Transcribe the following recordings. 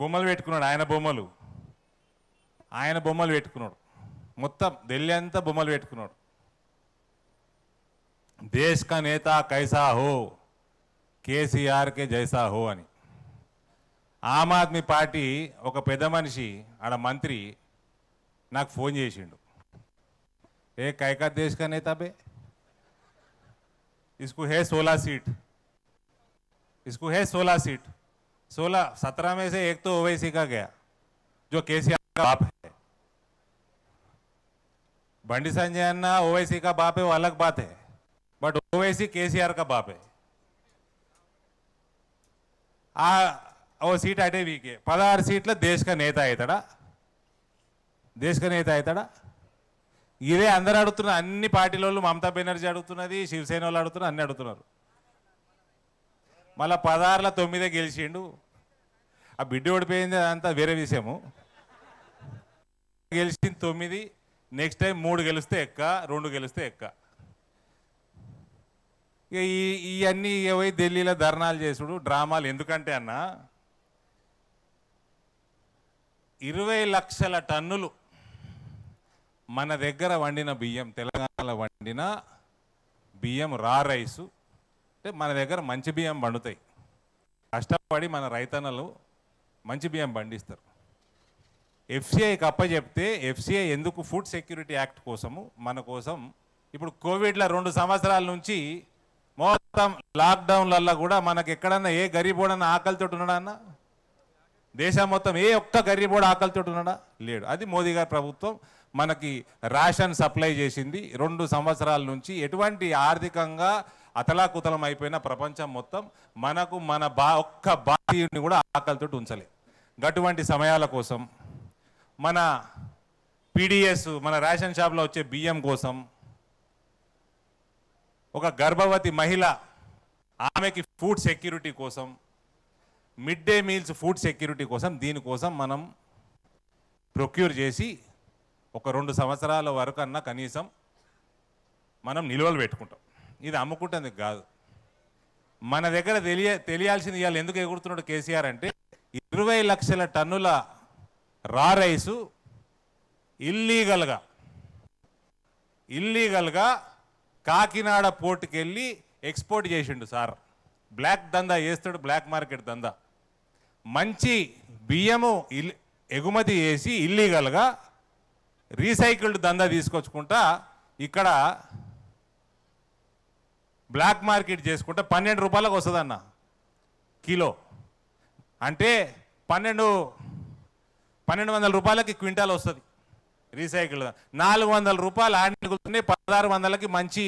బొమ్మలు పెట్టుకున్నాడు ఆయన బొమ్మలు ఆయన బొమ్మలు పెట్టుకున్నాడు మొత్తం ఢిల్లీ అంతా బొమ్మలు పెట్టుకున్నాడు దేశ్ క నేత కైసా హో కేసీఆర్కే జైసా హో అని ఆమ్ ఆద్మీ పార్టీ ఒక పెద్ద మనిషి ఆడ మంత్రి నాకు ఫోన్ చేసిండు ఏ కైకా దేశ్ నేత బే ఇసుకు హే సోలా సీట్ ఇసుకు హే సోలా సీట్ सोलह सत्रह में से एक तो ओवैसी का गया जो केसीआर का बाप है బండి సంజయ్ అన్న ఓవైసీ కా బాపే वो अलग बात है బట్ ఓవైసీ కేసీఆర్ కా బాపే ఆ ఓ సీట్ అటే వీకే పదహారు సీట్ల దేశక నేత అవుతాడా దేశక నేత అవుతాడా ఇదే అందరు అడుగుతున్న అన్ని పార్టీల మమతా బెనర్జీ అడుగుతున్నది శివసేన వాళ్ళు అడుగుతున్నారు అన్ని అడుగుతున్నారు మళ్ళీ పదహారుల తొమ్మిదే గెలిచిండు ఆ బిడ్డ ఓడిపోయింది అదంతా వేరే విషయము గెలిచింది తొమ్మిది నెక్స్ట్ టైం మూడు గెలిస్తే ఎక్క రెండు గెలిస్తే ఎక్క ఇక ఈ ఇవన్నీ ఏవై ఢిల్లీలో ధర్నాలు చేసుడు డ్రామాలు ఎందుకంటే అన్న ఇరవై లక్షల టన్నులు మన దగ్గర వండిన బియ్యం తెలంగాణలో వండిన బియ్యం రా రైసు అంటే మన దగ్గర మంచి బియ్యం పండుతాయి కష్టపడి మన రైతన్నలు మంచి బియ్యం పండిస్తారు ఎఫ్సిఐకి అప్పచెప్తే ఎఫ్సిఐ ఎందుకు ఫుడ్ సెక్యూరిటీ యాక్ట్ కోసము మన కోసం ఇప్పుడు కోవిడ్లో రెండు సంవత్సరాల నుంచి మొత్తం లాక్డౌన్లల్లో కూడా మనకు ఎక్కడన్నా ఏ గరీబోడన్నా ఆకలితో ఉన్నాడా అన్న దేశం మొత్తం ఏ ఒక్క గరీబోడు ఆకలితో ఉన్నాడా లేడు అది మోదీ గారి ప్రభుత్వం మనకి రేషన్ సప్లై చేసింది రెండు సంవత్సరాల నుంచి ఎటువంటి ఆర్థికంగా అతలాకుతలం అయిపోయిన ప్రపంచం మొత్తం మనకు మన బా ఒక్క భారతీయుని కూడా ఆకలితో ఉంచలే గటువంటి సమయాల కోసం మన పీడిఎస్ మన రేషన్ షాప్లో వచ్చే బియ్యం కోసం ఒక గర్భవతి మహిళ ఆమెకి ఫుడ్ సెక్యూరిటీ కోసం mid day meals food security కోసం దీనికోసం మనం ప్రొక్యూర్ చేసి ఒక రెండు సంవత్సరాల వరకు అన్నా కనీసం మనం నిల్వలు పెట్టుకుంటాం ఇది అమ్ముకుంటుంది కాదు మన దగ్గర తెలియ తెలియాల్సింది ఇవాళ ఎందుకు ఎగురుతున్నాడు కేసీఆర్ అంటే ఇరవై లక్షల టన్నుల రా రైసు ఇల్లీగల్గా ఇల్లీగల్గా కాకినాడ పోర్టుకి వెళ్ళి ఎక్స్పోర్ట్ చేసిండు సార్ బ్లాక్ దందా వేస్తాడు బ్లాక్ మార్కెట్ దందా మంచి బియ్యము ఎగుమతి చేసి ఇల్లీగల్గా రీసైకిల్డ్ దందా తీసుకొచ్చుకుంటా ఇక్కడ బ్లాక్ మార్కెట్ చేసుకుంటే పన్నెండు రూపాయలకు వస్తుందన్న కిలో అంటే పన్నెండు పన్నెండు వందల రూపాయలకి క్వింటాల్ వస్తుంది రీసైకిల్ నాలుగు వందల రూపాయలు ఆడికులుతున్నాయి పదహారు వందలకి మంచి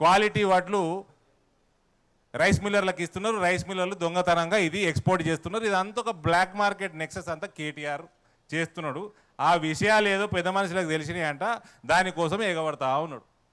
క్వాలిటీ వడ్లు రైస్ మిల్లర్లకు ఇస్తున్నారు రైస్ మిల్లర్లు దొంగతనంగా ఇది ఎక్స్పోర్ట్ చేస్తున్నారు ఇదంతా ఒక బ్లాక్ మార్కెట్ నెక్సెస్ అంతా కేటీఆర్ చేస్తున్నాడు ఆ విషయాలు ఏదో పెద్ద మనుషులకు తెలిసినాయి అంట దానికోసం ఎగబడతా ఉన్నాడు